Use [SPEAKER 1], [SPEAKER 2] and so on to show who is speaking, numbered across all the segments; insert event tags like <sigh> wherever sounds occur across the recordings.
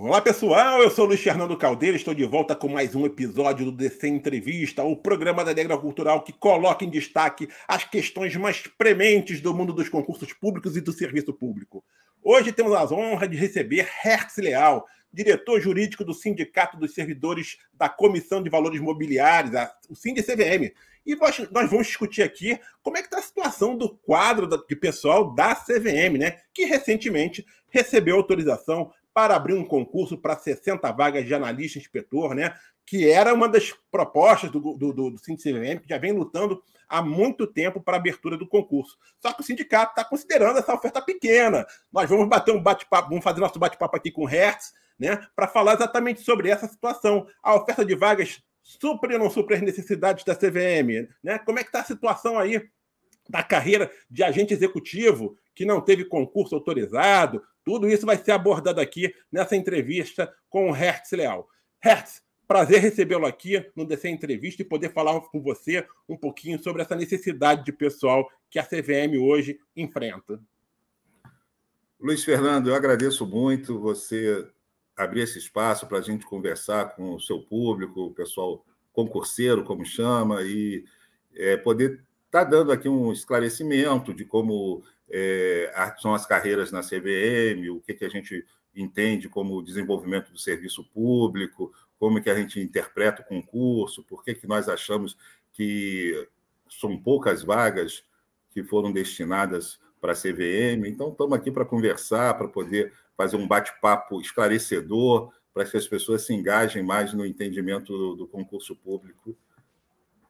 [SPEAKER 1] Olá pessoal, eu sou Luiz Fernando Caldeira, estou de volta com mais um episódio do DC Entrevista, o programa da Negra Cultural que coloca em destaque as questões mais prementes do mundo dos concursos públicos e do serviço público. Hoje temos a honra de receber Hertz Leal, diretor jurídico do Sindicato dos Servidores da Comissão de Valores Mobiliários, a, o SINDE-CVM. E nós, nós, vamos discutir aqui como é que está a situação do quadro da, de pessoal da CVM, né? Que recentemente recebeu autorização para abrir um concurso para 60 vagas de analista inspetor, né? que era uma das propostas do, do, do, do que já vem lutando há muito tempo para a abertura do concurso. Só que o sindicato está considerando essa oferta pequena. Nós vamos bater um bate-papo, vamos fazer nosso bate-papo aqui com o Hertz, né, para falar exatamente sobre essa situação. A oferta de vagas supre ou não supre as necessidades da CVM? Né? Como é que está a situação aí da carreira de agente executivo que não teve concurso autorizado. Tudo isso vai ser abordado aqui nessa entrevista com o Hertz Leal. Hertz, prazer recebê-lo aqui no DC Entrevista e poder falar com você um pouquinho sobre essa necessidade de pessoal que a CVM hoje enfrenta.
[SPEAKER 2] Luiz Fernando, eu agradeço muito você abrir esse espaço para a gente conversar com o seu público, o pessoal concurseiro, como chama, e é, poder estar tá dando aqui um esclarecimento de como é, são as carreiras na CVM, o que, que a gente entende como desenvolvimento do serviço público, como que a gente interpreta o concurso, por que, que nós achamos que são poucas vagas que foram destinadas para a CVM. Então, estamos aqui para conversar, para poder fazer um bate-papo esclarecedor, para que as pessoas se engajem mais no entendimento do, do concurso público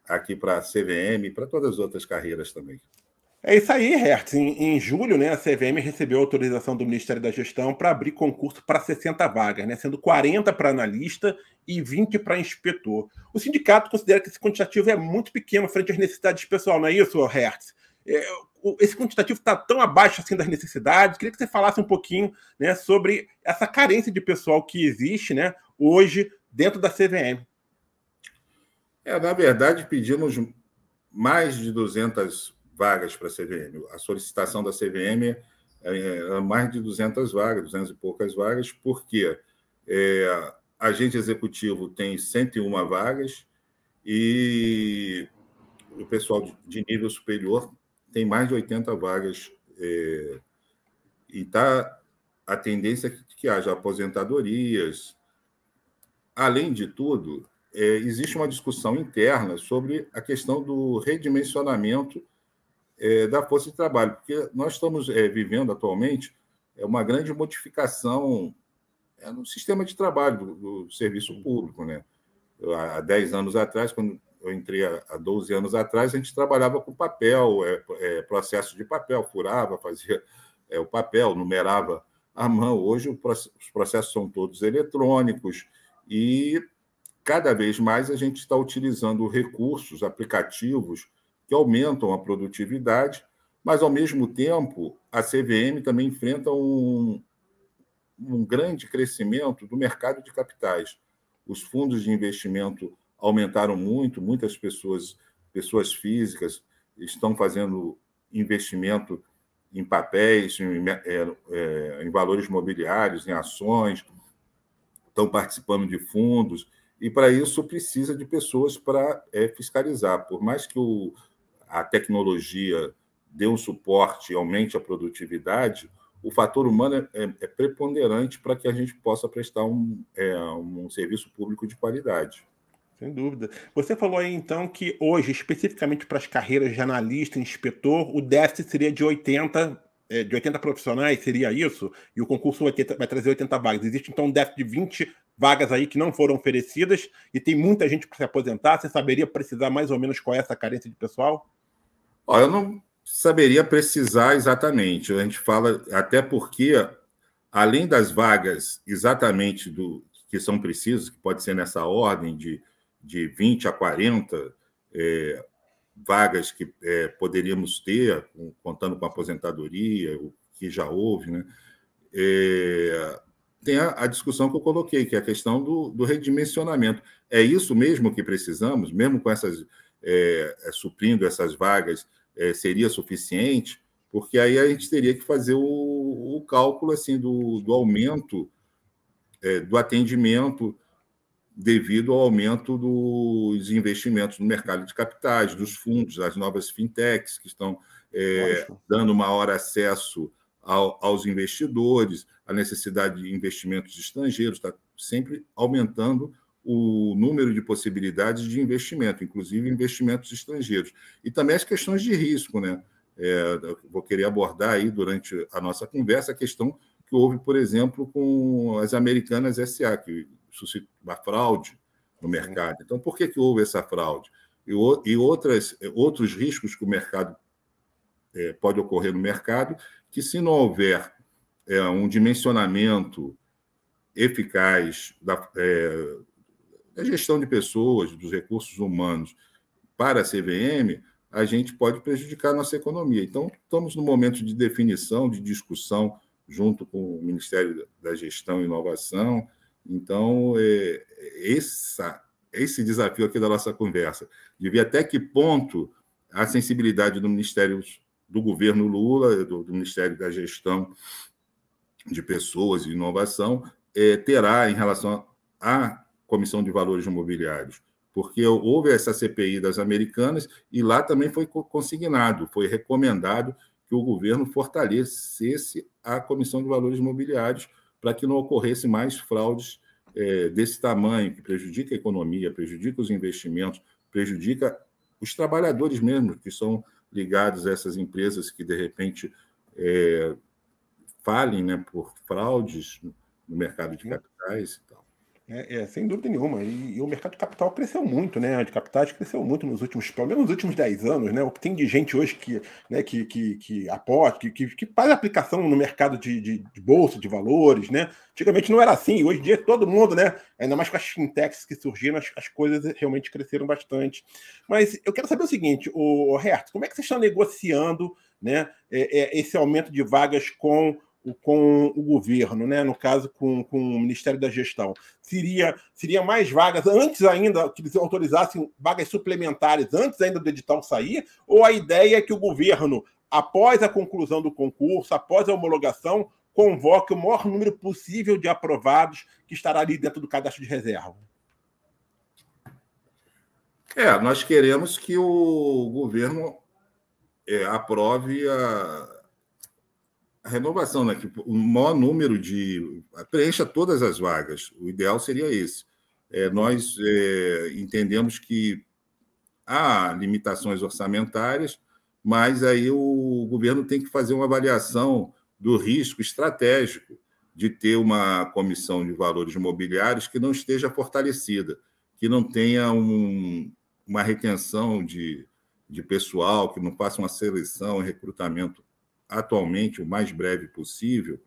[SPEAKER 2] aqui para a CVM
[SPEAKER 1] e para todas as outras carreiras também. É isso aí, Hertz. Em, em, julho, né, a CVM recebeu autorização do Ministério da Gestão para abrir concurso para 60 vagas, né, sendo 40 para analista e 20 para inspetor. O sindicato considera que esse quantitativo é muito pequeno frente às necessidades pessoal, não é isso, Hertz? É, esse quantitativo está tão abaixo assim das necessidades. Queria que você falasse um pouquinho né, sobre essa carência de pessoal que existe né, hoje dentro da CVM. É, na verdade, pedimos
[SPEAKER 2] mais de 200 vagas para a CVM. A solicitação da CVM é, é, é mais de 200 vagas, 200 e poucas vagas, porque é, agente executivo tem 101 vagas e o pessoal de nível superior tem mais de 80 vagas. É, e está a tendência é que, que haja aposentadorias. Além de tudo, é, existe uma discussão interna sobre a questão do redimensionamento é, da força de trabalho, porque nós estamos é, vivendo atualmente é, uma grande modificação é, no sistema de trabalho do, do, serviço público. Né? Há 10 anos atrás, quando eu entrei há 12 anos atrás, a gente trabalhava com papel, é, processo de papel, furava, fazia o papel, numerava à mão. Hoje os processos são todos eletrônicos e cada vez mais a gente está utilizando recursos, aplicativos que aumentam a produtividade, mas, ao mesmo tempo, a CVM também enfrenta um, um grande crescimento do mercado de capitais. Os fundos de investimento aumentaram muito, muitas pessoas, pessoas físicas, estão fazendo investimento em papéis, em, é, é, em valores mobiliários, em ações, estão participando de fundos, e para isso precisa de pessoas para é, fiscalizar. Por mais que o, a tecnologia dê um suporte e aumente a produtividade, o fator humano é, é, é preponderante para que a gente possa prestar um, é, um serviço
[SPEAKER 1] público de qualidade. Sem dúvida. Você falou aí então que hoje, especificamente para as carreiras de analista e inspetor, o déficit seria de 80, é, de 80 profissionais, seria isso? E o concurso vai, ter, vai trazer 80 vagas. Existe então um déficit de 20 vagas aí que não foram oferecidas e tem muita gente para se aposentar. Você saberia precisar mais ou menos qual é essa carência de pessoal?
[SPEAKER 2] Ó, eu não saberia precisar exatamente. A gente fala, até porque, além das vagas exatamente do que são precisas, que pode ser nessa ordem de, de 20 a 40 é, vagas que é, poderíamos ter, contando com a aposentadoria, o que já houve, né? É, tem a, a, discussão que eu coloquei, que é a questão do, do redimensionamento. É isso mesmo que precisamos, mesmo com essas é, é, suprindo essas vagas é, seria suficiente, porque aí a gente teria que fazer o, o cálculo assim do, do aumento é, do atendimento devido ao aumento dos investimentos no mercado de capitais, dos fundos, das novas fintechs que estão é, dando maior acesso aos investidores, a necessidade de investimentos estrangeiros está sempre aumentando o número de possibilidades de investimento, inclusive investimentos estrangeiros. E também as questões de risco, né? É, vou querer abordar aí durante a nossa conversa a questão que houve, por exemplo, com as americanas SA, que suscitou uma fraude no mercado. Então, por que, que houve essa fraude? E, e outras, outros riscos que o mercado é, pode ocorrer no mercado, que se não houver é, um dimensionamento eficaz da, é, a gestão de pessoas, dos recursos humanos para a CVM, a gente pode prejudicar a nossa economia. Então, estamos no momento de definição, de discussão, junto com o Ministério da Gestão e Inovação. Então, é, é essa, é esse desafio aqui da nossa conversa, de ver até que ponto a sensibilidade do Ministério do governo Lula, do, do Ministério da Gestão de Pessoas e Inovação, é, terá em relação a Comissão de Valores Imobiliários, porque houve essa CPI das Americanas e lá também foi consignado, foi recomendado que o governo fortalecesse a Comissão de Valores Imobiliários para que não ocorresse mais fraudes é, desse tamanho, que prejudica a economia, prejudica os investimentos, prejudica os trabalhadores mesmo, que são ligados a essas empresas que, de repente, é, falem né, por fraudes no mercado de capitais.
[SPEAKER 1] É, é, sem dúvida nenhuma. E, e, o mercado de capital cresceu muito, né? De capitais cresceu muito nos últimos, pelo menos nos últimos 10 anos, né? O que tem de gente hoje que, né, que, que, que aposta, que, que, que faz aplicação no mercado de, de, de, bolsa, de valores, né? Antigamente não era assim, hoje em dia todo mundo, né? Ainda mais com as fintechs que surgiram, as, as coisas realmente cresceram bastante. Mas eu quero saber o seguinte, o, o Herto, como é que vocês estão negociando né, é, é, esse aumento de vagas com com o governo, né? no caso com, com o Ministério da Gestão. Seria, seria mais vagas, antes ainda que eles autorizassem vagas suplementares, antes ainda do edital sair, ou a ideia é que o governo, após a conclusão do concurso, após a homologação, convoque o maior número possível de aprovados que estará ali dentro do cadastro de reserva?
[SPEAKER 2] É, nós queremos que o governo é, aprove a, renovação, né? Que tipo, o maior número de. preencha todas as vagas. O ideal seria esse. É, nós é, entendemos que há limitações orçamentárias, mas aí o governo tem que fazer uma avaliação do risco estratégico de ter uma comissão de valores imobiliários que não esteja fortalecida, que não tenha um, uma retenção de, de pessoal, que não faça uma seleção e recrutamento atualmente o mais breve possível,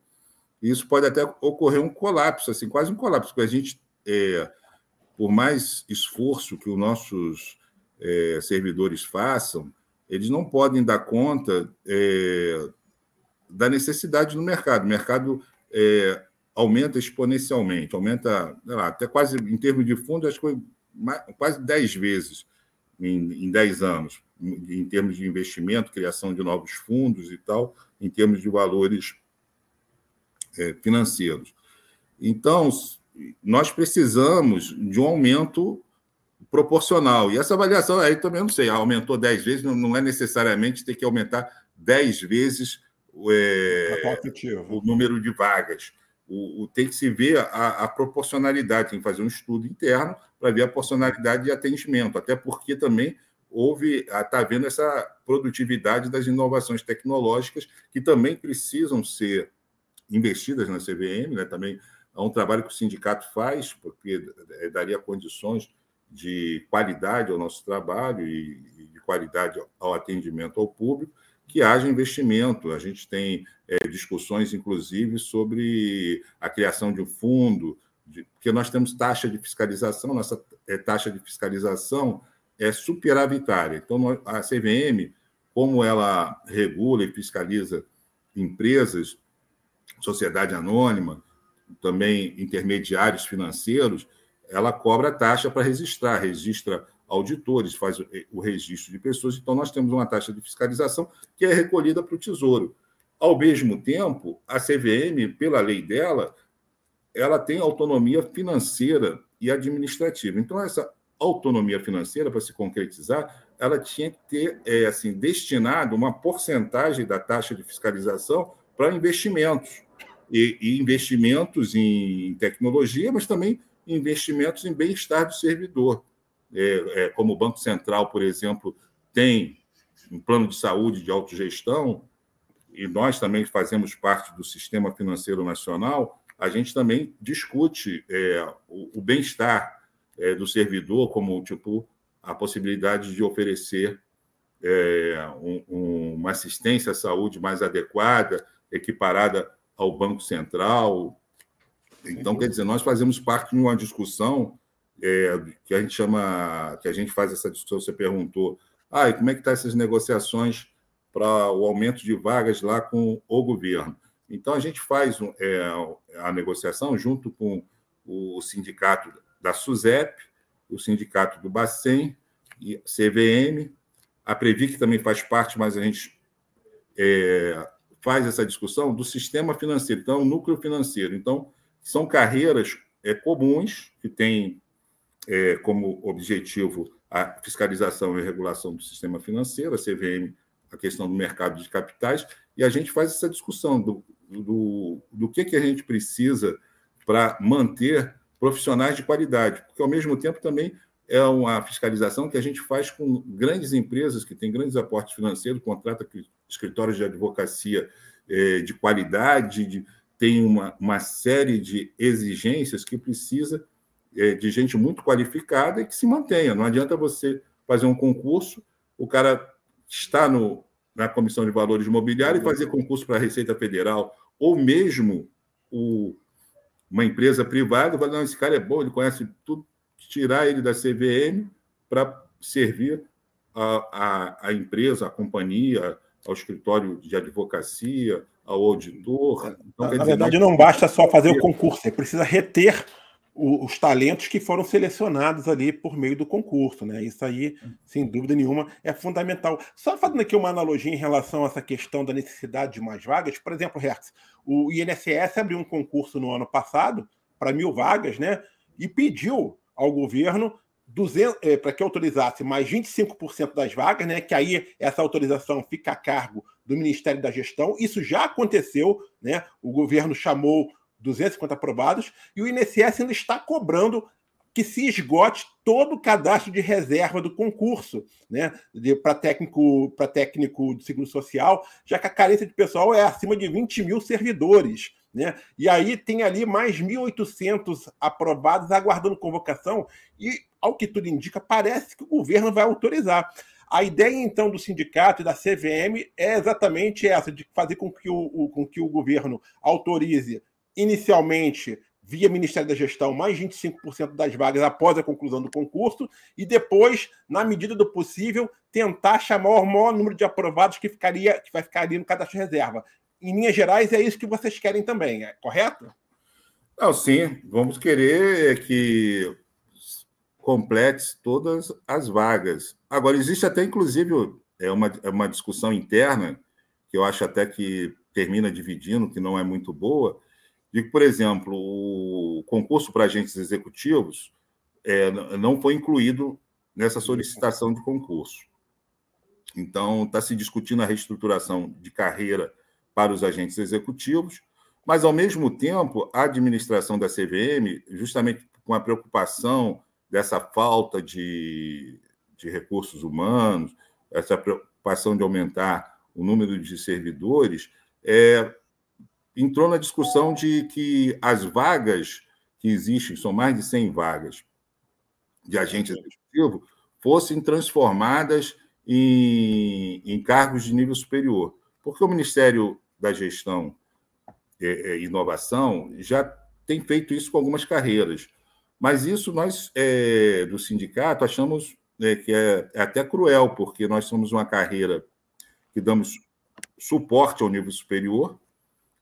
[SPEAKER 2] isso pode até ocorrer um colapso, assim, quase um colapso, porque a gente, é, por mais esforço que os nossos é, servidores façam, eles não podem dar conta é, da necessidade no mercado. O mercado é, aumenta exponencialmente, aumenta lá, até quase, em termos de fundo, acho que quase 10 vezes em, 10 anos, em termos de investimento, criação de novos fundos e tal, em termos de valores é, financeiros. Então, nós precisamos de um aumento proporcional. E essa avaliação aí também não sei, aumentou 10 vezes, não, não é necessariamente ter que aumentar 10 vezes é, o número de vagas. O, o, tem que se ver a, a, proporcionalidade, tem que fazer um estudo interno para ver a proporcionalidade de atendimento, até porque também houve, está havendo essa produtividade das inovações tecnológicas que também precisam ser investidas na CVM, né? também é um trabalho que o sindicato faz, porque é, daria condições de qualidade ao nosso trabalho e, e de qualidade ao atendimento ao público, que haja investimento. A gente tem é, discussões, inclusive, sobre a criação de um fundo, de, porque nós temos taxa de fiscalização, nossa é, taxa de fiscalização é superavitária. Então, nós, a CVM, como ela regula e fiscaliza empresas, sociedade anônima, também intermediários financeiros, ela cobra taxa para registrar, registra auditores, faz o registro de pessoas. Então, nós temos uma taxa de fiscalização que é recolhida para o Tesouro. Ao mesmo tempo, a CVM, pela lei dela, ela tem autonomia financeira e administrativa. Então, essa autonomia financeira, para se concretizar, ela tinha que ter é, assim, destinado uma porcentagem da taxa de fiscalização para investimentos. E, e investimentos em tecnologia, mas também investimentos em bem-estar do servidor é, é, como o Banco Central, por exemplo, tem um plano de saúde de autogestão, e nós também fazemos parte do sistema financeiro nacional, a gente também discute é, o, o bem-estar é, do servidor, como tipo, a possibilidade de oferecer um, é, um, uma assistência à saúde mais adequada, equiparada ao Banco Central. Então, quer dizer, nós fazemos parte de uma discussão é, que a gente chama, que a gente faz essa discussão, você perguntou, ah, e como é que estão tá essas negociações para o aumento de vagas lá com o governo? Então, a gente faz é, a negociação junto com o sindicato da SUSEP, o sindicato do Bacen, e CVM, a Previc também faz parte, mas a gente é, faz essa discussão do sistema financeiro, então, núcleo financeiro. Então, são carreiras é, comuns, que tem é, como objetivo a fiscalização e regulação do sistema financeiro, a CVM, a questão do mercado de capitais, e a gente faz essa discussão do, do, do que, que a gente precisa para manter profissionais de qualidade, porque ao mesmo tempo também é uma fiscalização que a gente faz com grandes empresas que têm grandes aportes financeiros, contrata escritórios de advocacia é, de qualidade, de, tem uma, uma série de exigências que precisa é, de gente muito qualificada e que se mantenha. Não adianta você fazer um concurso, o cara está no, na Comissão de Valores Imobiliários e fazer concurso para a Receita Federal, ou mesmo o, uma empresa privada, vai, não, esse cara é bom, ele conhece tudo, tirar ele da CVM para servir a, a, a, empresa, a companhia, ao escritório de advocacia, ao auditor. É,
[SPEAKER 1] então, na, na verdade, não basta só fazer o concurso, você precisa reter os talentos que foram selecionados ali por meio do concurso, né? Isso aí, sem dúvida nenhuma, é fundamental. Só fazendo aqui uma analogia em relação a essa questão da necessidade de mais vagas, por exemplo, Hertz, o INSS abriu um concurso no ano passado para mil vagas, né? E pediu ao governo é, para que autorizasse mais 25% das vagas, né? Que aí essa autorização fica a cargo do Ministério da Gestão. Isso já aconteceu, né? O governo chamou 250 aprovados, e o INSS ainda está cobrando que se esgote todo o cadastro de reserva do concurso, né, para técnico para técnico de seguro social, já que a carência de pessoal é acima de 20 mil servidores, né? E aí tem ali mais 1.800 aprovados aguardando convocação e, ao que tudo indica, parece que o governo vai autorizar. A ideia, então, do sindicato e da CVM é exatamente essa, de fazer com que o, o com que o governo autorize inicialmente via Ministério da Gestão, mais 25% das vagas após a conclusão do concurso, e depois, na medida do possível, tentar chamar o maior número de aprovados que, ficaria, que vai ficar ali no cadastro de reserva. Em linhas gerais, é isso que vocês querem também, é correto?
[SPEAKER 2] Não, sim, vamos querer é que complete todas as vagas. Agora, existe até, inclusive, é uma, é uma discussão interna, que eu acho até que termina dividindo, que não é muito boa, de que, por exemplo, o concurso para agentes executivos é, não foi incluído nessa uhum. solicitação de concurso. Então, está se discutindo a reestruturação de carreira para os agentes executivos, mas, ao mesmo tempo, a administração da CVM, justamente com a preocupação dessa falta de, de recursos humanos, essa preocupação de aumentar o número de servidores, é, entrou na discussão de que as vagas que existem, são mais de 100 vagas de agente executivo, fossem transformadas em, em cargos de nível superior. Porque o Ministério da Gestão e é, é, Inovação já tem feito isso com algumas carreiras. Mas isso nós, é, do sindicato, achamos é, que é, é até cruel, porque nós somos uma carreira que damos suporte ao nível superior,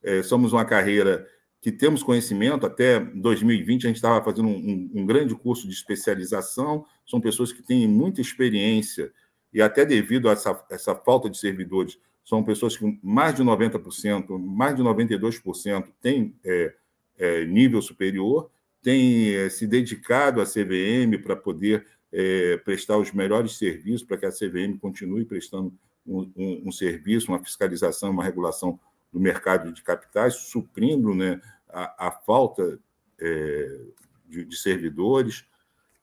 [SPEAKER 2] é, somos uma carreira que temos conhecimento, até 2020 a gente estava fazendo um, um, grande curso de especialização, são pessoas que têm muita experiência, e até devido a essa, essa falta de servidores, são pessoas que mais de 90%, mais de 92% têm é, é, nível superior, têm é, se dedicado à CVM para poder é, prestar os melhores serviços, para que a CVM continue prestando um, um, um serviço, uma fiscalização, uma regulação do mercado de capitais, suprindo né, a, a falta é, de, de, servidores.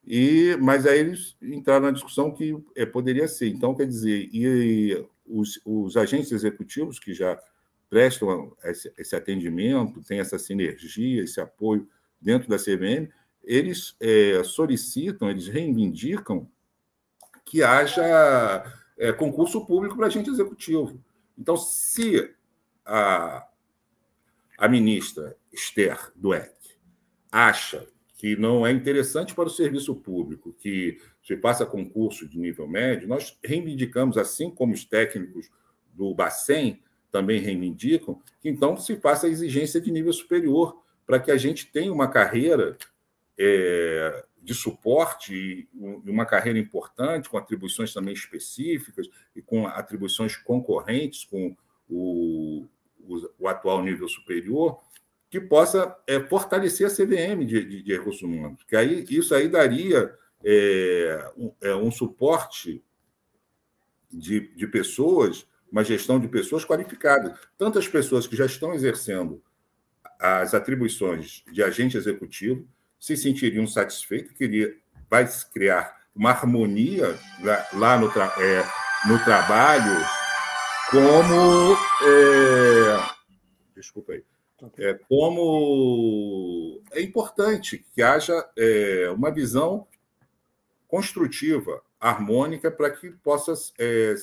[SPEAKER 2] E, mas aí eles entraram na discussão que é, poderia ser. Então, quer dizer, e, os, os agentes executivos que já prestam esse, esse atendimento, têm essa sinergia, esse apoio dentro da CVM, eles é, solicitam, eles reivindicam que haja é, concurso público para agente executivo. Então, se a, a ministra Esther Dueck acha que não é interessante para o serviço público que se faça concurso de nível médio, nós reivindicamos, assim como os técnicos do Bacen também reivindicam, que então se faça a exigência de nível superior para que a gente tenha uma carreira é, de suporte e uma carreira importante, com atribuições também específicas e com atribuições concorrentes com o, o, o atual nível superior, que possa é, fortalecer a CVM de, de, de, recursos humanos, que aí isso aí daria é, um, é, um, suporte de, de pessoas, uma gestão de pessoas qualificadas. Tantas pessoas que já estão exercendo as atribuições de agente executivo se sentiriam satisfeitas, queria, vai criar uma harmonia lá, lá no, tra, é, no trabalho como. É, desculpa aí. É, como é importante que haja é, uma visão construtiva, harmônica, para que possa é,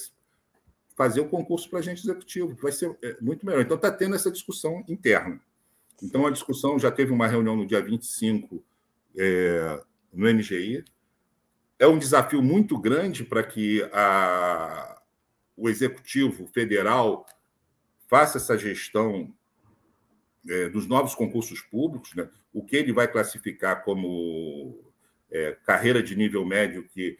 [SPEAKER 2] fazer o concurso para agente executivo. Vai ser é, muito melhor. Então, está tendo essa discussão interna. Então, a discussão já teve uma reunião no dia 25 é, no NGI. É um desafio muito grande para que a, o Executivo Federal faça essa gestão é, dos novos concursos públicos, né? o que ele vai classificar como é, carreira de nível médio que,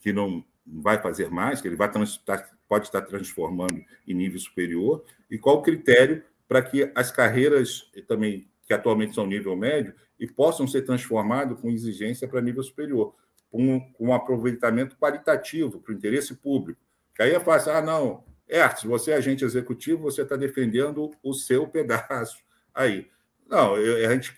[SPEAKER 2] que não vai fazer mais, que ele vai tá, pode estar transformando em nível superior, e qual o critério para que as carreiras também que atualmente são nível médio e possam ser transformadas com exigência para nível superior um, um aproveitamento qualitativo para o interesse público. Que aí é fácil, ah, não, Hertz, você é agente executivo, você está defendendo o seu pedaço aí. Não, eu, a gente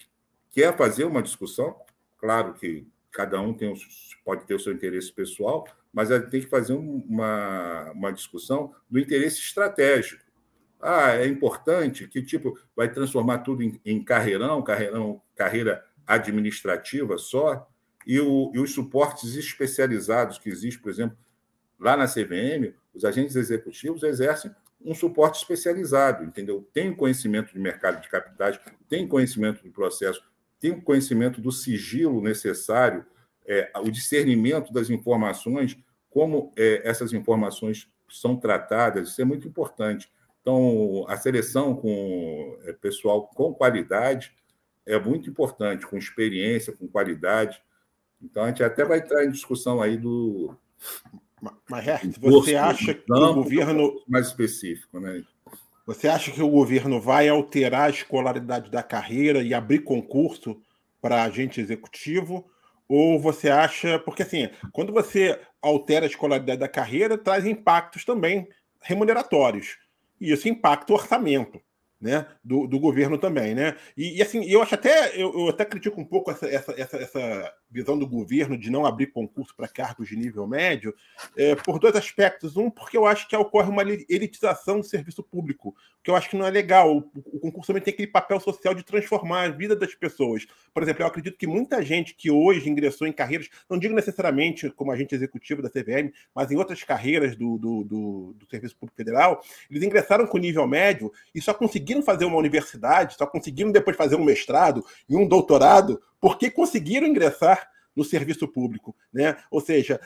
[SPEAKER 2] quer fazer uma discussão, claro que cada um tem os, pode ter o seu interesse pessoal, mas a gente tem que fazer uma, uma discussão do interesse estratégico. Ah, é importante que tipo vai transformar tudo em, em carreirão, carreirão, carreira administrativa só e, o, e os suportes especializados que existem, por exemplo, lá na CVM, os agentes executivos exercem um suporte especializado, entendeu? Tem conhecimento de mercado de capitais, tem conhecimento do processo, tem conhecimento do sigilo necessário, é, o discernimento das informações, como é, essas informações são tratadas, isso é muito importante. Então, a seleção com é, pessoal com qualidade é muito importante, com experiência, com qualidade, então a gente até vai entrar em discussão aí do.
[SPEAKER 1] Mas, é, você acha que o governo. Mais específico, né? Você acha que o governo vai alterar a escolaridade da carreira e abrir concurso para agente executivo? Ou você acha. Porque, assim, quando você altera a escolaridade da carreira, traz impactos também remuneratórios. E isso impacta o orçamento né, do, do governo também, né? E, e assim, eu acho até, eu, eu, até critico um pouco essa, essa, essa, essa visão do governo de não abrir concurso para cargos de nível médio, é, por dois aspectos. Um, porque eu acho que ocorre uma elitização do serviço público, que eu acho que não é legal. O, o concurso também tem aquele papel social de transformar a vida das pessoas. Por exemplo, eu acredito que muita gente que hoje ingressou em carreiras, não digo necessariamente como agente executivo da CVM, mas em outras carreiras do, do, do, do Serviço Público Federal, eles ingressaram com nível médio e só conseguiram fazer uma universidade, só conseguiram depois fazer um mestrado e um doutorado, porque conseguiram ingressar no serviço público, né? Ou seja,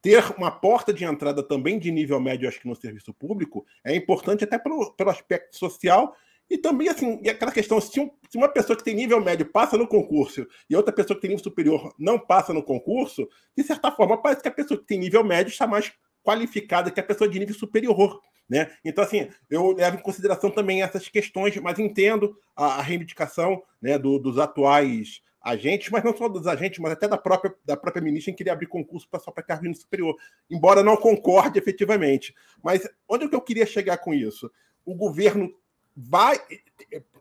[SPEAKER 1] ter uma porta de entrada também de nível médio, acho que no serviço público, é importante até pelo, pelo aspecto social e também, assim, e aquela questão: se, um, se, uma pessoa que tem nível médio passa no concurso e outra pessoa que tem nível superior não passa no concurso, de certa forma, parece que a pessoa que tem nível médio está mais qualificada que a pessoa de nível superior. Né? Então, assim, eu levo em consideração também essas questões, mas entendo a, a reivindicação né, do, dos atuais agentes, mas não só dos agentes, mas até da própria, da própria ministra em ele abrir concurso para só para cargo de superior, embora não concorde efetivamente. Mas onde é que eu queria chegar com isso? O governo vai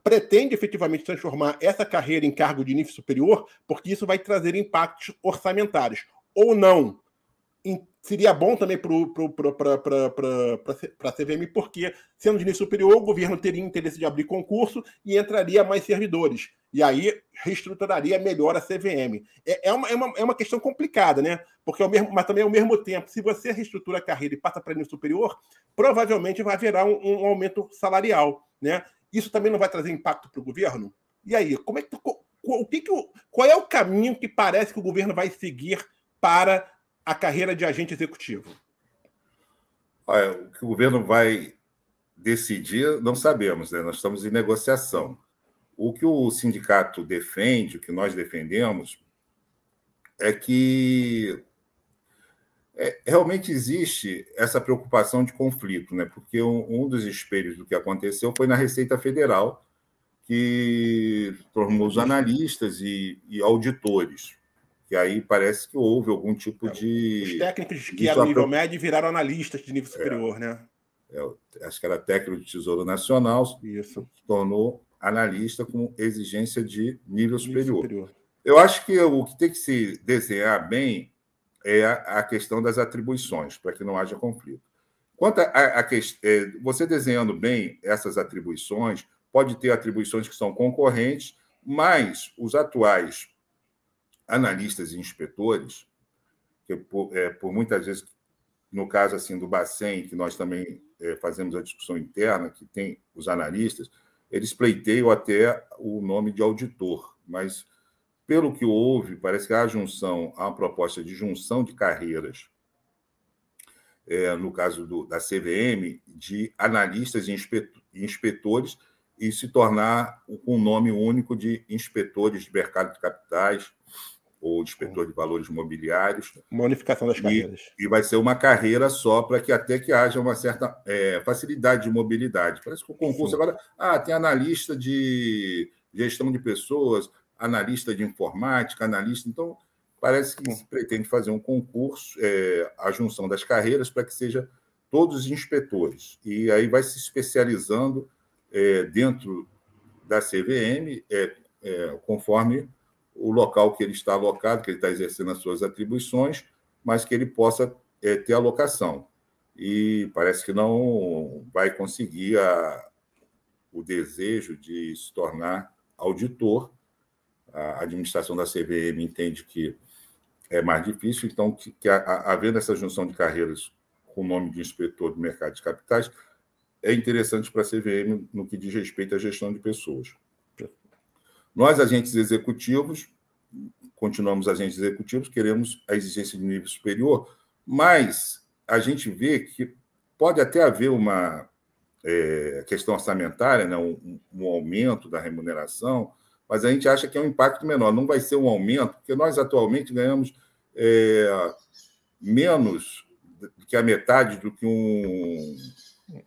[SPEAKER 1] pretende efetivamente transformar essa carreira em cargo de nível superior, porque isso vai trazer impactos orçamentários ou não seria bom também para a CVM, porque, sendo de nível superior, o governo teria interesse de abrir concurso e entraria mais servidores. E aí reestruturaria melhor a CVM. É, é, uma, é, uma, é uma questão complicada, né? Porque é o mesmo, mas também ao mesmo tempo, se você reestrutura a carreira e passa para nível superior, provavelmente vai haverá um, um aumento salarial. Né? Isso também não vai trazer impacto para o governo? E aí, como é que, o que, que o, qual é o caminho que parece que o governo vai seguir para a carreira de agente executivo?
[SPEAKER 2] Olha, o que o governo vai decidir, não sabemos, né? Nós estamos em negociação. O que o sindicato defende, o que nós defendemos, é que é, realmente existe essa preocupação de conflito, né? Porque um, dos espelhos do que aconteceu foi na Receita Federal, que formou os analistas e, e auditores e aí parece que houve algum tipo é, de. Os técnicos que eram nível médio
[SPEAKER 1] viraram analistas de nível é. superior, é, né?
[SPEAKER 2] É, acho que era técnico de Tesouro Nacional, Isso. se tornou analista com exigência de nível, nível superior. Eu acho que o que tem que se desenhar bem é a, a questão das atribuições, para que não haja conflito. Quanto a, a, é, você desenhando bem essas atribuições, pode ter atribuições que são concorrentes, mas os atuais analistas e inspetores, que por, é, por muitas vezes, no caso assim do Bacen, que nós também é, fazemos a discussão interna, que tem os analistas, eles pleiteiam até o nome de auditor, mas pelo que houve, parece que há junção, há uma proposta de junção de carreiras, é, no caso do, da CVM, de analistas e inspetores, e se tornar com um nome único de inspetores de mercado de capitais, ou inspetor hum. de valores mobiliários.
[SPEAKER 1] Uma unificação das carreiras.
[SPEAKER 2] E, e vai ser uma carreira só para que até que haja uma certa é, facilidade de mobilidade. Parece que o concurso Sim. agora. Ah, tem analista de gestão de pessoas, analista de informática, analista. Então, parece que se pretende fazer um concurso, é, a junção das carreiras, para que seja todos os inspetores. E aí vai se especializando é, dentro da CVM, é, é, conforme o local que ele está alocado, que ele está exercendo as suas atribuições, mas que ele possa é, ter alocação. E parece que não vai conseguir a, o desejo de se tornar auditor. A administração da CVM entende que é mais difícil, então, que, que a, a, havendo essa junção de carreiras com o nome de inspetor do mercado de capitais, é interessante para a CVM no que diz respeito à gestão de pessoas. Nós, agentes executivos, continuamos agentes executivos, queremos a exigência de nível superior, mas a gente vê que pode até haver uma é, questão orçamentária, né? um, um aumento da remuneração, mas a gente acha que é um impacto menor. Não vai ser um aumento, porque nós atualmente ganhamos é, menos que a metade do que um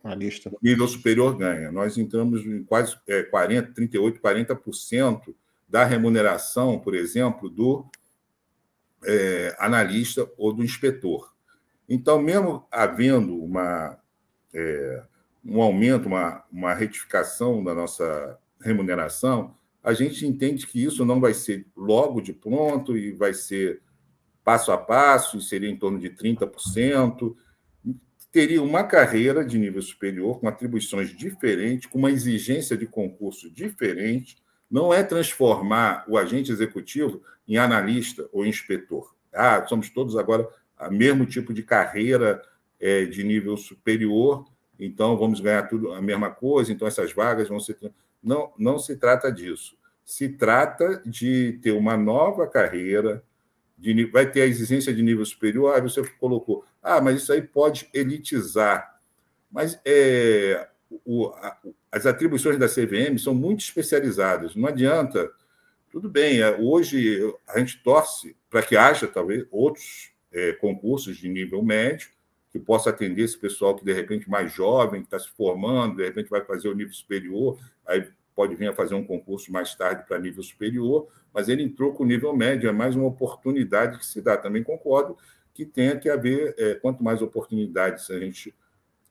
[SPEAKER 2] a lista. O nível superior ganha. Nós entramos em quase é, 40, 38, 40% da remuneração, por exemplo, do é, analista ou do inspetor. Então, mesmo havendo uma, é, um aumento, uma, uma retificação da nossa remuneração, a gente entende que isso não vai ser logo de pronto e vai ser passo a passo, e seria em torno de 30%, teria uma carreira de nível superior, com atribuições diferentes, com uma exigência de concurso diferente. Não é transformar o agente executivo em analista ou inspetor. Ah, somos todos agora o ah, mesmo tipo de carreira é, de nível superior, então vamos ganhar tudo a mesma coisa, então essas vagas vão ser. Não, não se trata disso. Se trata de ter uma nova carreira, de, vai ter a exigência de nível superior. Ah, você colocou ah, mas isso aí pode elitizar. Mas é, o, a, as atribuições da CVM são muito especializadas. Não adianta. Tudo bem, é, hoje a gente torce para que haja, talvez, outros é, concursos de nível médio que possa atender esse pessoal que, de repente, mais jovem, que está se formando, de repente vai fazer o nível superior, aí pode vir a fazer um concurso mais tarde para nível superior, mas ele entrou com o nível médio, é mais uma oportunidade que se dá. Também concordo que tenha que haver, é, quanto mais oportunidades a gente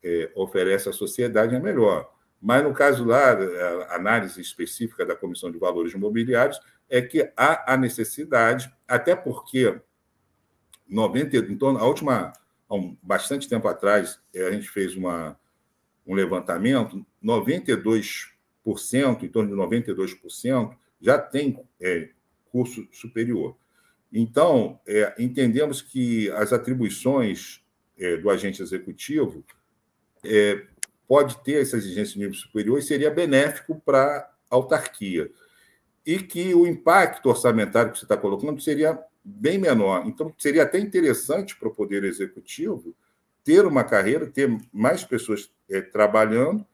[SPEAKER 2] é, oferece à sociedade, é melhor. Mas, no caso lá, a análise específica da Comissão de Valores Imobiliários é que há a necessidade, até porque 90, em torno, a última, há um, bastante tempo atrás, é, a gente fez uma, um levantamento, 92%, em torno de 92%, já tem é, curso superior. Então, é, entendemos que as atribuições é, do agente executivo é, pode ter essa exigência de nível superior e seria benéfico para a autarquia. E que o impacto orçamentário que você está colocando seria bem menor. Então, seria até interessante para o Poder Executivo ter uma carreira, ter mais pessoas é, trabalhando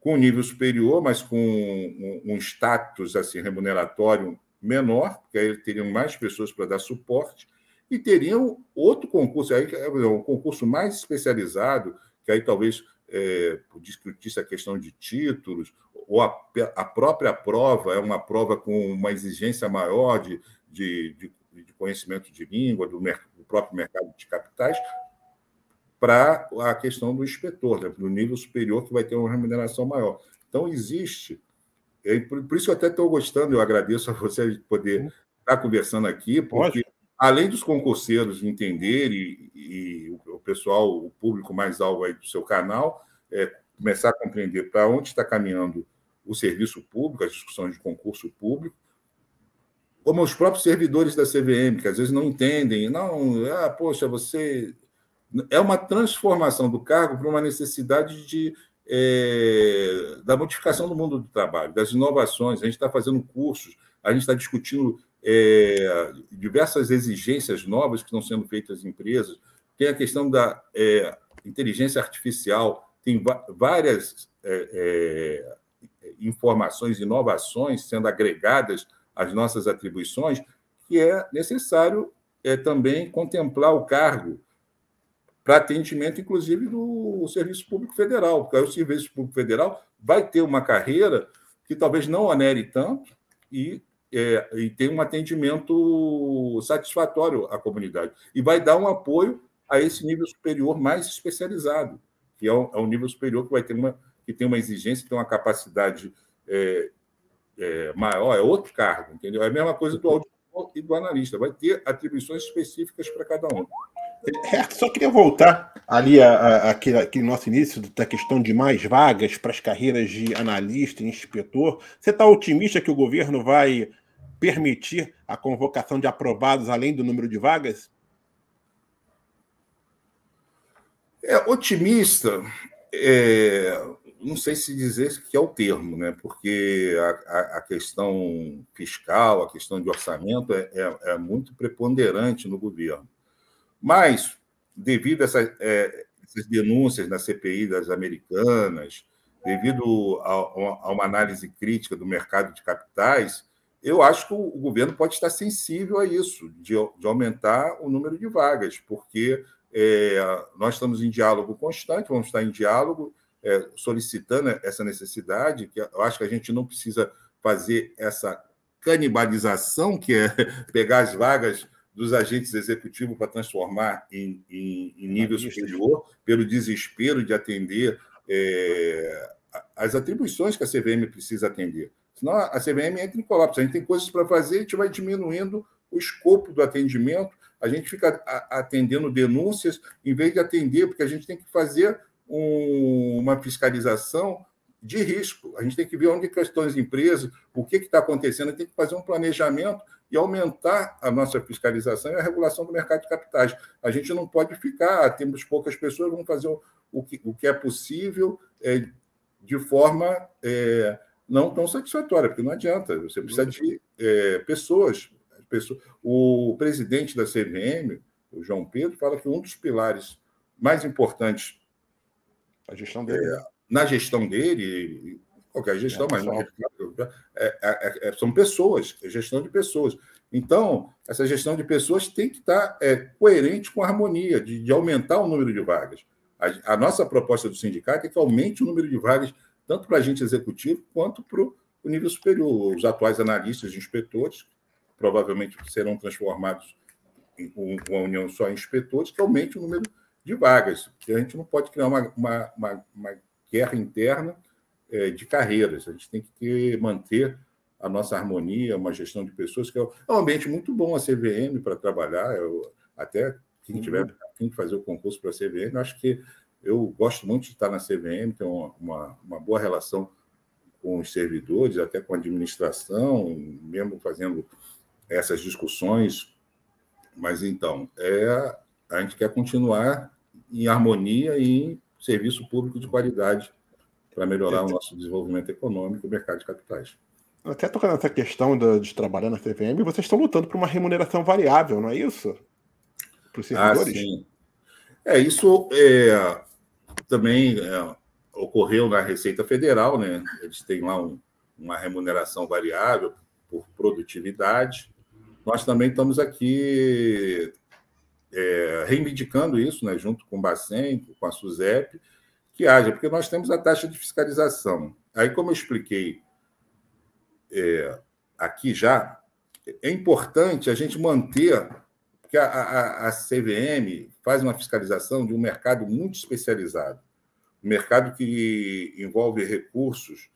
[SPEAKER 2] com nível superior, mas com um, um status assim, remuneratório menor, porque aí teriam mais pessoas para dar suporte, e teriam outro concurso, aí é, é um concurso mais especializado, que aí talvez é, discutisse a questão de títulos, ou a, a, própria prova é uma prova com uma exigência maior de, de, de, de conhecimento de língua, do, do, próprio mercado de capitais, para a questão do inspetor, né, do nível superior, que vai ter uma remuneração maior. Então, existe por, por, isso eu até estou gostando, eu agradeço a você poder estar tá conversando aqui, porque Pode. além dos concurseiros entenderem e, e, o, pessoal, o público mais alvo aí do seu canal, é, começar a compreender para onde está caminhando o serviço público, as discussões de concurso público, como os próprios servidores da CVM, que às vezes não entendem, não, ah, poxa, você. É uma transformação do cargo para uma necessidade de é, da modificação do mundo do trabalho, das inovações. A gente está fazendo cursos, a gente está discutindo é, diversas exigências novas que estão sendo feitas às empresas. Tem a questão da é, inteligência artificial, tem várias é, é, informações, inovações sendo agregadas às nossas atribuições, que é necessário é, também contemplar o cargo para atendimento, inclusive, do Serviço Público Federal, porque o Serviço Público Federal vai ter uma carreira que talvez não onere tanto e, é, e tem um atendimento satisfatório à comunidade. E vai dar um apoio a esse nível superior mais especializado, que é um, é nível superior que vai ter uma, que tem uma exigência, tem uma capacidade é, é, maior, é outro cargo, entendeu? É a mesma coisa do uhum. auditor e do analista, vai ter atribuições específicas para cada um. É, só queria voltar
[SPEAKER 1] ali aquele, aquele, nosso início da questão de mais vagas para as carreiras de analista e inspetor. Você está otimista que o governo vai permitir a convocação de aprovados além do número de vagas?
[SPEAKER 2] É, otimista, é, não sei se dizer que é o termo, né? porque a, a, a questão fiscal, a questão de orçamento é, é, é muito preponderante no governo. Mas, devido a essa, é, essas denúncias na CPI das americanas, devido a, a, uma análise crítica do mercado de capitais, eu acho que o governo pode estar sensível a isso, de, de aumentar o número de vagas, porque é, nós estamos em diálogo constante, vamos estar em diálogo, é, solicitando essa necessidade, que eu acho que a gente não precisa fazer essa canibalização, que é <laughs> pegar as vagas dos agentes executivos para transformar em, em, em nível superior, pelo desespero de atender é, as atribuições que a CVM precisa atender. Senão a CVM entra em colapso. A gente tem coisas para fazer, a gente vai diminuindo o escopo do atendimento, a gente fica atendendo denúncias em vez de atender, porque a gente tem que fazer um, uma fiscalização de risco. A gente tem que ver onde estão as empresas, o que está acontecendo, tem que fazer um planejamento e aumentar a nossa fiscalização e a regulação do mercado de capitais. A gente não pode ficar, ah, temos poucas pessoas, vamos fazer o, o, que, o que, é possível é, de forma é, não tão satisfatória, porque não adianta, você precisa de é, pessoas. O presidente da CVM, o João Pedro, fala que um dos pilares mais importantes a gestão dele. É, né? na gestão dele, Qualquer gestão, é, mas é é, é, é, são pessoas, é gestão de pessoas. Então, essa gestão de pessoas tem que estar é, coerente com a harmonia, de, de, aumentar o número de vagas. A, a, nossa proposta do sindicato é que aumente o número de vagas, tanto para a gente executivo quanto para o nível superior. Os atuais analistas e inspetores provavelmente serão transformados em uma união só em inspetores, que aumente o número de vagas. Porque a gente não pode criar uma, uma, uma, uma guerra interna é, de carreiras. A gente tem que ter, manter a nossa harmonia, uma gestão de pessoas, que é um é ambiente muito bom a CVM para trabalhar. Eu, até quem uhum. tiver quem fazer o concurso para a CVM, acho que eu gosto muito de estar na CVM, tem uma, uma, uma, boa relação com os servidores, até com a administração, mesmo fazendo essas discussões. Mas então, é, a gente quer continuar em harmonia e em serviço público de qualidade para melhorar o nosso desenvolvimento econômico e o mercado
[SPEAKER 1] de capitais. Até tocando nessa questão de trabalhar na CVM, vocês estão lutando por uma remuneração variável, não é isso?
[SPEAKER 2] Para os ah, servidores? Ah, sim. É, isso é, também é, ocorreu na Receita Federal, né? Eles têm lá um, uma remuneração variável por produtividade. Nós também estamos aqui é, reivindicando isso, né? Junto com o Bacen, com a SUSEP, que haja, porque nós temos a taxa de fiscalização. Aí, como eu expliquei é, aqui já, é importante a gente manter, porque a, a, a CVM faz uma fiscalização de um mercado muito especializado um mercado que envolve recursos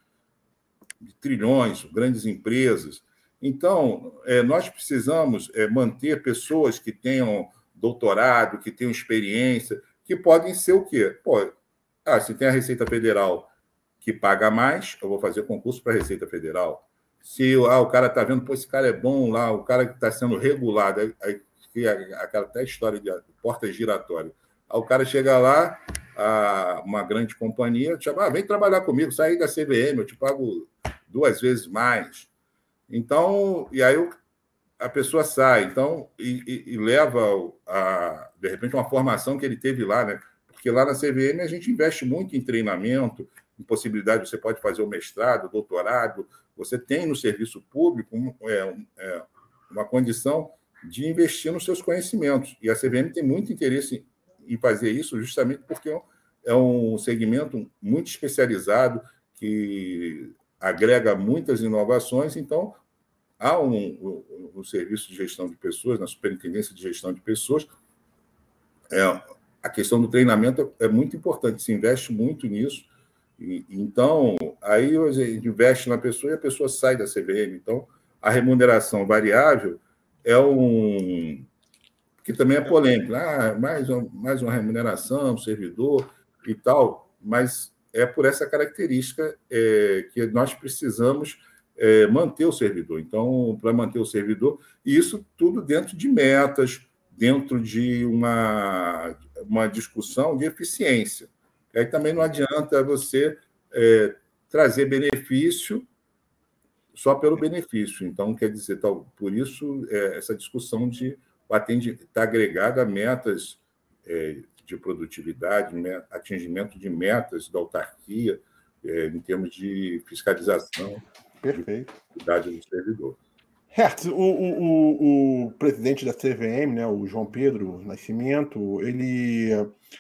[SPEAKER 2] de trilhões, grandes empresas. Então, é, nós precisamos é, manter pessoas que tenham doutorado, que tenham experiência, que podem ser o quê? Pô, ah, se tem a Receita Federal que paga mais, eu vou fazer concurso para a Receita Federal. Se ah, o cara está vendo, pô, esse cara é bom lá, o cara que está sendo regulado, aí aquela até história de porta giratória. Aí o cara chega lá, a, uma grande companhia, te chama, ah, vem trabalhar comigo, sai da CVM, eu te pago duas vezes mais. Então, e aí a pessoa sai, então, e, e, e leva, a, de repente, uma formação que ele teve lá, né? Porque lá na CVM a gente investe muito em treinamento, em possibilidade, você pode fazer o mestrado, o doutorado, você tem no serviço público é, é, uma condição de investir nos seus conhecimentos. E a CVM tem muito interesse em fazer isso, justamente porque é um segmento muito especializado, que agrega muitas inovações, então há um, um, um, serviço de gestão de pessoas, na superintendência de gestão de pessoas, é, a questão do treinamento é muito importante, se investe muito nisso. E, então, aí a gente investe na pessoa e a pessoa sai da CVM. Então, a remuneração variável é um. que também é polêmico. Né? Ah, mais, um, mais uma remuneração, um servidor e tal, mas é por essa característica é, que nós precisamos é, manter o servidor. Então, para manter o servidor, e isso tudo dentro de metas, dentro de uma uma discussão de eficiência. Aí também não adianta você é, trazer benefício só pelo benefício. Então, quer dizer, tal, por isso é, essa discussão de está agregada a metas é, de produtividade, met, atingimento de metas da autarquia, é, em termos de fiscalização Perfeito. da do servidor.
[SPEAKER 1] Hertz, o, o, o, presidente da CVM, né, o João Pedro Nascimento, ele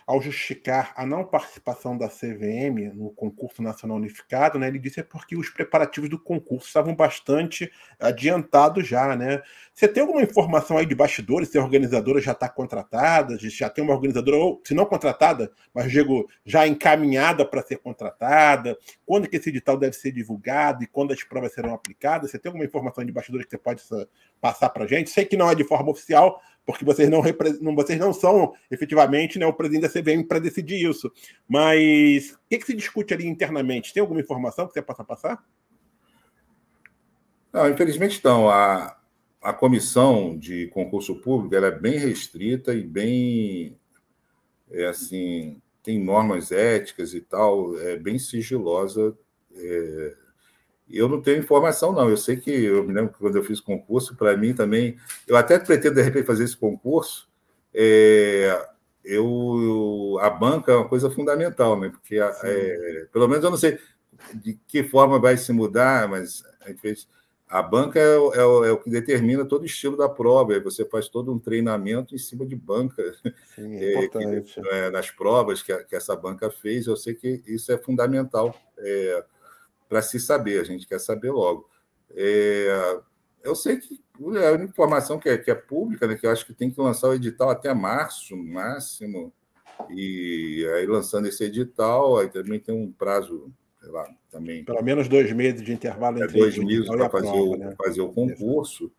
[SPEAKER 1] ao justificar a não participação da CVM no concurso nacional unificado, né, ele disse é porque os preparativos do concurso estavam bastante adiantados já, né? Você tem alguma informação aí de bastidores? Se a organizadora já está contratada, já tem uma organizadora ou se não contratada, mas digo já encaminhada para ser contratada? Quando que esse edital deve ser divulgado e quando as provas serão aplicadas? Você tem alguma informação de bastidores que você pode passar para gente? Sei que não é de forma oficial, porque vocês não, não, vocês não são efetivamente né, o presidente da CVM para decidir isso. Mas o que, que, se discute ali internamente? Tem alguma informação que você possa passar?
[SPEAKER 2] Não, infelizmente não. A, a comissão de concurso público é bem restrita e bem é assim tem normas éticas e tal, é bem sigilosa. É, eu não tenho informação, não. Eu sei que eu me lembro que quando eu fiz concurso, para mim também. Eu até pretendo, de repente, fazer esse concurso. É, eu, a banca é uma coisa fundamental, né? Porque, é, pelo menos, eu não sei de que forma vai se mudar, mas a gente fez. A banca é o, é, é, o que determina todo o estilo da prova. Você faz todo um treinamento em cima de banca. <laughs> Sim, é É, nas provas que, a, que, essa banca fez, eu sei que isso é fundamental. É, para se saber, a gente quer saber logo. É, eu sei que é a informação que é, que é pública, né, que eu acho que tem que lançar o edital até março, máximo, e aí lançando esse edital, aí também tem um prazo, sei lá, também... Pelo menos dois meses de intervalo é, Dois meses para fazer, o, né? fazer o concurso.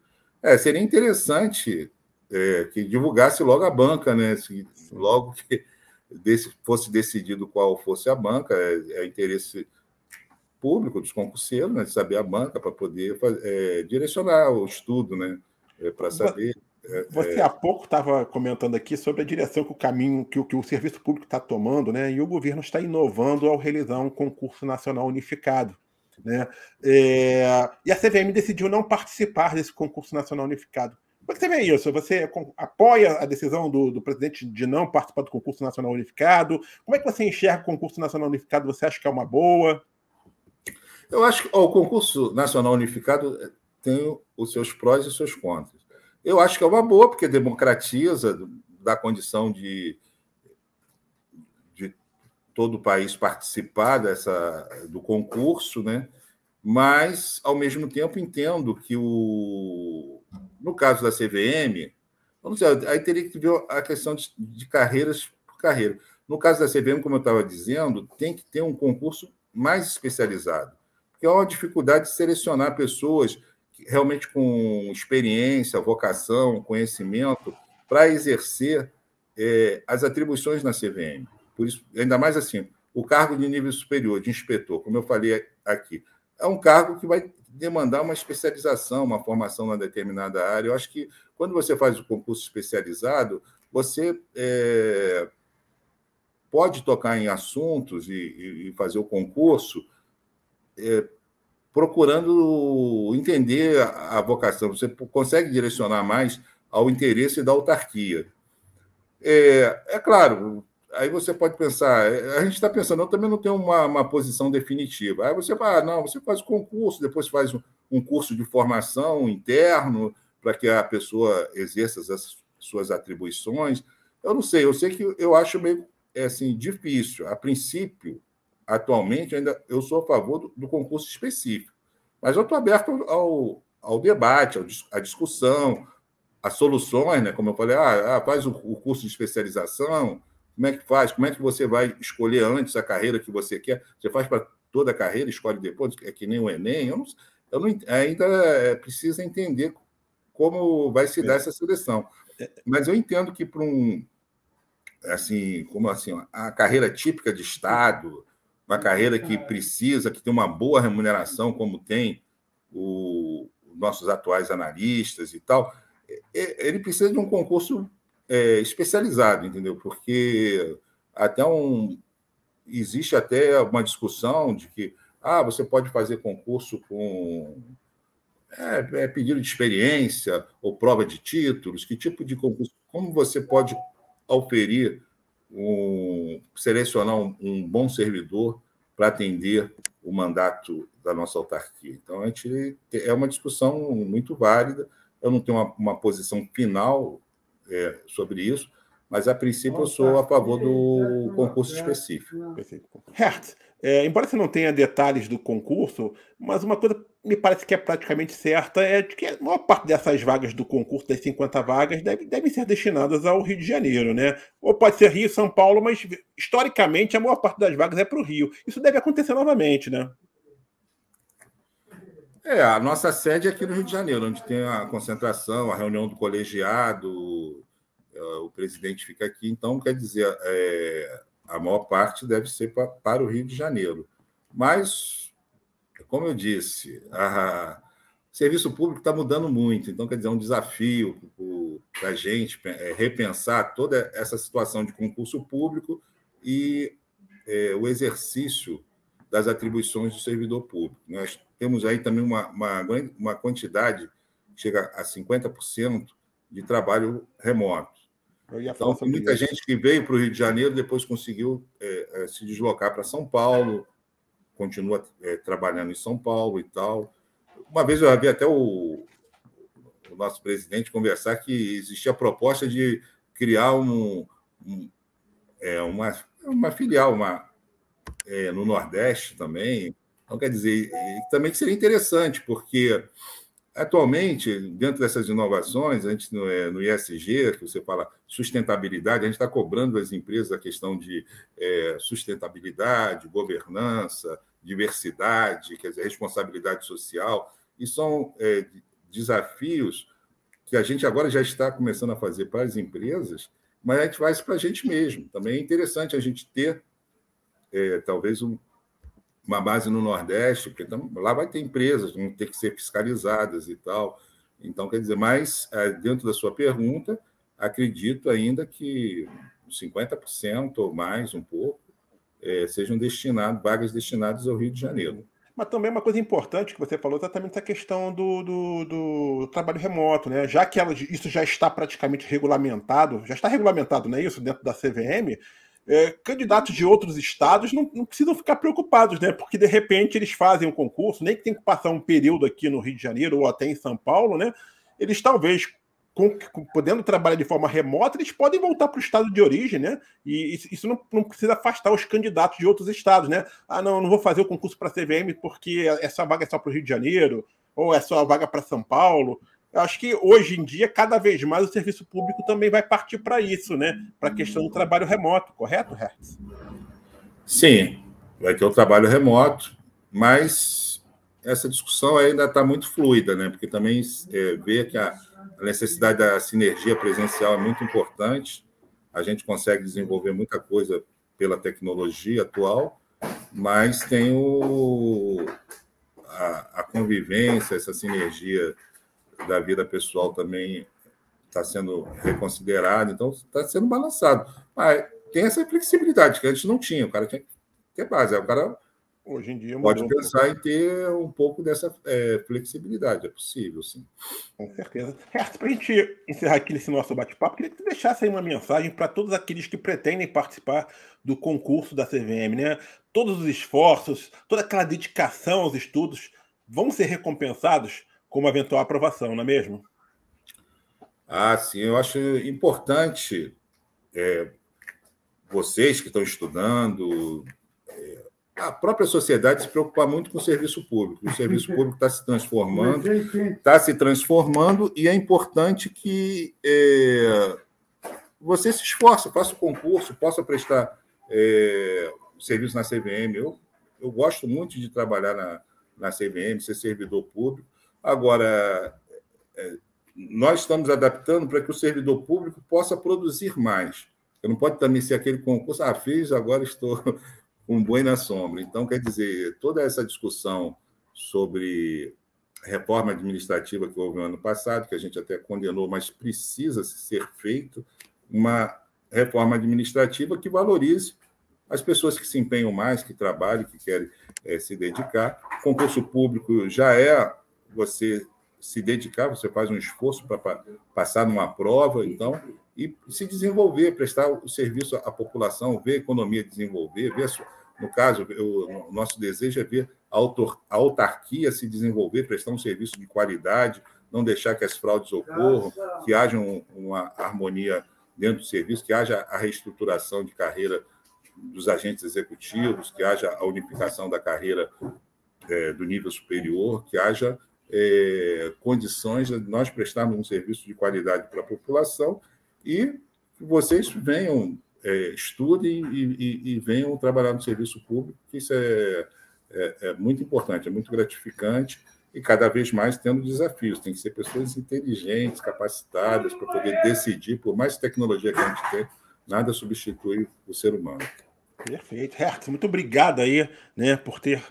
[SPEAKER 2] É, seria interessante é, que divulgasse logo a banca, né? Se, logo que desse, fosse decidido qual fosse a banca, é, é interesse público, dos concurseiros, né, de saber a banca para poder é, direcionar o estudo, né, é, para saber. É,
[SPEAKER 1] você é. há pouco estava comentando aqui sobre a direção que o caminho que o, que o serviço público está tomando, né, e o governo está inovando ao realizar um concurso nacional unificado. Né? É, e a CVM decidiu não participar desse concurso nacional unificado. Como é que você vê isso? Você apoia a decisão do, do, presidente de não participar do concurso nacional unificado? Como é que você enxerga o concurso nacional unificado? Você acha que é uma boa? Eu acho que ó, o
[SPEAKER 2] concurso nacional unificado eh, tem os seus prós e os seus contras. Eu acho que é uma boa, porque democratiza, dá condição de, de todo o país participar dessa, do concurso, né? mas, ao mesmo tempo, entendo que, o, no caso da CVM, vamos dizer, aí teria que ver a questão de, de carreiras por carreira. No caso da CVM, como eu estava dizendo, tem que ter um concurso mais especializado que é uma dificuldade de selecionar pessoas realmente com experiência, vocação, conhecimento, para exercer é, as atribuições na CVM. Por isso, ainda mais assim, o cargo de nível superior, de inspetor, como eu falei aqui, é um cargo que vai demandar uma especialização, uma formação na determinada área. Eu acho que quando você faz o concurso especializado, você é, pode tocar em assuntos e, e fazer o concurso é, procurando entender a, a, vocação. Você consegue direcionar mais ao interesse da autarquia. É, é claro, aí você pode pensar, é, a gente está pensando, eu também não tenho uma, uma posição definitiva. Aí você vai, ah, não, você faz o concurso, depois faz um, um curso de formação interno para que a pessoa exerça as suas atribuições. Eu não sei, eu sei que eu acho meio é assim, difícil. A princípio, atualmente, ainda eu sou a favor do, do concurso específico. Mas eu estou aberto ao, ao debate, ao, à discussão, a soluções, né? Como eu falei, ah, ah, faz o, o curso de especialização, como é que faz? Como é que você vai escolher antes a carreira que você quer? Você faz para toda a carreira, escolhe depois, é que nem o Enem. Eu, não, eu não, ainda é, precisa entender como vai se dar é. essa seleção. Mas eu entendo que para um assim, como assim, a carreira típica de Estado, uma carreira que precisa, que tem uma boa remuneração, como tem os nossos atuais analistas e tal, é, é, ele precisa de um concurso é, especializado, entendeu? Porque até um existe até uma discussão de que ah, você pode fazer concurso com é, é pedido de experiência ou prova de títulos, que tipo de concurso, como você pode oferir um, selecionar um, um bom servidor para atender o mandato da nossa autarquia. Então, a gente, é uma discussão muito válida. Eu não tenho uma, uma posição final
[SPEAKER 1] é, sobre isso, mas, a princípio, eu sou a favor do concurso específico. Perfeito. Hertz, é, embora você não tenha detalhes do concurso, mas uma coisa me parece que é praticamente certa é de que a maior parte dessas vagas do concurso, das 50 vagas, deve, devem ser destinadas ao Rio de Janeiro, né? Ou pode ser Rio, São Paulo, mas historicamente a maior parte das vagas é para o Rio. Isso deve acontecer novamente, né?
[SPEAKER 2] É, a nossa sede é aqui no Rio de Janeiro, onde tem a concentração, a reunião do colegiado, é, o presidente fica aqui, então quer dizer, é, a maior parte deve ser para o Rio de Janeiro. Mas como eu disse, a, o serviço público está mudando muito, então, quer dizer, é um desafio para a gente é, repensar toda essa situação de concurso público e é, o exercício das atribuições do servidor público. Né? Nós temos aí também uma, uma, uma quantidade, chega a 50%, de trabalho remoto.
[SPEAKER 1] Então, muita isso. gente
[SPEAKER 2] que veio para o Rio de Janeiro depois conseguiu é, é se deslocar para São Paulo, continua é, trabalhando em São Paulo e tal. Uma vez eu havia até o, o, nosso presidente conversar que existia a proposta de criar um, um é, uma, uma filial uma, é, no Nordeste também. Então, quer dizer, também seria interessante, porque Atualmente, dentro dessas inovações, antes no é, ISG, que você fala sustentabilidade, a gente está cobrando das empresas a questão de é, sustentabilidade, governança, diversidade, quer dizer, responsabilidade social, e são é, desafios que a gente agora já está começando a fazer para as empresas, mas a gente faz para a gente mesmo. Também é interessante a gente ter, é, talvez, um, uma base no Nordeste, porque tam, então, lá vai ter empresas, vão ter que ser fiscalizadas e tal. Então, quer dizer, mas é, dentro da sua pergunta, acredito ainda que 50% ou mais, um pouco, é, sejam destinados, vagas destinadas ao Rio de Janeiro.
[SPEAKER 1] Mas também uma coisa importante que você falou é exatamente a questão do, do, do, trabalho remoto, né? Já que ela, isso já está praticamente regulamentado, já está regulamentado, não é isso, dentro da CVM, é, candidatos de outros estados não, não, precisam ficar preocupados, né? Porque de repente eles fazem um concurso, nem que tem que passar um período aqui no Rio de Janeiro ou até em São Paulo, né? Eles talvez com, com, podendo trabalhar de forma remota, eles podem voltar para o estado de origem, né? E isso, isso não, não, precisa afastar os candidatos de outros estados, né? Ah, não, não vou fazer o concurso para a CVM porque essa vaga é só para o Rio de Janeiro, ou é só a vaga para São Paulo. Eu acho que hoje em dia, cada vez mais, o serviço público também vai partir para isso, né? Para a questão do trabalho remoto, correto, Hertz?
[SPEAKER 2] Sim, vai ter o trabalho remoto, mas essa discussão ainda está muito fluida, né? Porque também é, vê que a necessidade da sinergia presencial é muito importante. A gente consegue desenvolver muita coisa pela tecnologia atual, mas tem o, a, a convivência, essa sinergia da vida pessoal também está sendo reconsiderado, então está sendo balançado. Mas tem essa flexibilidade que antes não tinha, o cara tinha que ter base. O cara
[SPEAKER 1] Hoje em dia pode
[SPEAKER 2] pensar em ter um pouco dessa
[SPEAKER 1] é, flexibilidade, é possível, sim. Com certeza. Resto, para a gente encerrar aqui esse nosso bate-papo, queria que você deixasse aí uma mensagem para todos aqueles que pretendem participar do concurso da CVM, né? Todos os esforços, toda aquela dedicação aos estudos vão ser recompensados como eventual aprovação, não é mesmo?
[SPEAKER 2] Ah, sim, eu acho importante é, vocês que estão estudando, é, a própria sociedade se preocupar muito com o serviço público. O serviço <laughs> público está se transformando, está se transformando e é importante que é, você se esforce, faça o concurso, possa prestar é, serviço na CVM. Eu, eu gosto muito de trabalhar na, na CVM, ser servidor público, Agora, é, nós estamos adaptando para que o servidor público possa produzir mais. Eu não pode também ser aquele concurso, ah, fiz, agora estou <laughs> um boi na sombra. Então, quer dizer, toda essa discussão sobre reforma administrativa que houve no ano passado, que a gente até condenou, mas precisa ser feito uma reforma administrativa que valorize as pessoas que se empenham mais, que trabalham, que querem é, se dedicar. Concurso público já é você se dedicar, você faz um esforço para passar numa prova, então, e se desenvolver, prestar o serviço à população, ver a economia desenvolver, ver, no caso, eu, o nosso desejo é ver a, a autarquia se desenvolver, prestar um serviço de qualidade, não deixar que as fraudes ocorram, que haja um, uma harmonia dentro do serviço, que haja a reestruturação de carreira dos agentes executivos, que haja a unificação da carreira é, do nível superior, que haja é, condições de nós prestarmos um serviço de qualidade para a população e que vocês venham, é, estudem e, e, e, venham trabalhar no serviço público, que isso é, é, é muito importante, é muito gratificante e cada vez mais tendo desafios. Tem que ser pessoas inteligentes, capacitadas para poder decidir, por mais tecnologia que a gente tem, nada substitui o ser humano.
[SPEAKER 1] Perfeito. Herto, muito obrigado aí né, por ter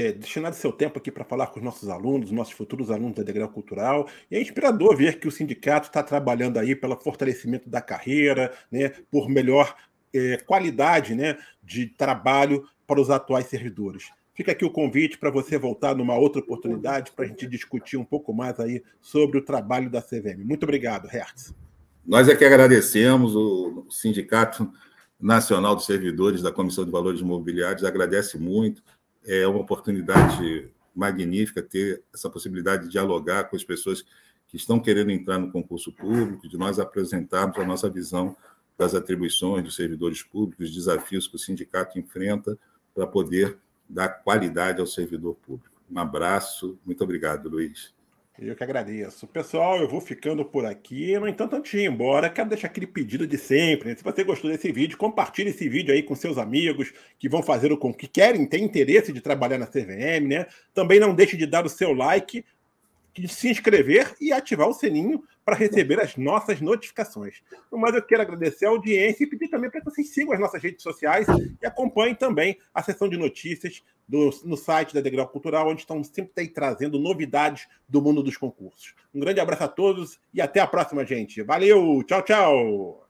[SPEAKER 1] é, destinado seu tempo aqui para falar com os nossos alunos, nossos futuros alunos da Degrau Cultural. E é inspirador ver que o sindicato está trabalhando aí pelo fortalecimento da carreira, né, por melhor é, qualidade né, de trabalho para os atuais servidores. Fica aqui o convite para você voltar numa outra oportunidade para a gente discutir um pouco mais aí sobre o trabalho da CVM. Muito obrigado, Hertz.
[SPEAKER 2] Nós é que agradecemos o Sindicato Nacional dos Servidores da Comissão de Valores Imobiliários, agradece muito é uma oportunidade magnífica ter essa possibilidade de dialogar com as pessoas que estão querendo entrar no concurso público, de nós apresentarmos a nossa visão das atribuições dos servidores públicos, desafios que o sindicato enfrenta para poder dar qualidade ao servidor público. Um abraço, muito obrigado, Luiz.
[SPEAKER 1] Eu que agradeço. Pessoal, eu vou ficando por aqui. No entanto, antes de ir embora, quero deixar aquele pedido de sempre. Né? Se você gostou desse vídeo, compartilhe esse vídeo aí com seus amigos que vão fazer o que querem, têm interesse de trabalhar na CVM, né? Também não deixe de dar o seu like, de se inscrever e ativar o sininho para receber as nossas notificações. No mais, eu quero agradecer a audiência e pedir também para que vocês sigam as nossas redes sociais e acompanhem também a sessão de notícias do, no site da Degrau Cultural, onde estão sempre trazendo novidades do mundo dos concursos. Um grande abraço a todos e até a próxima, gente. Valeu! Tchau, tchau!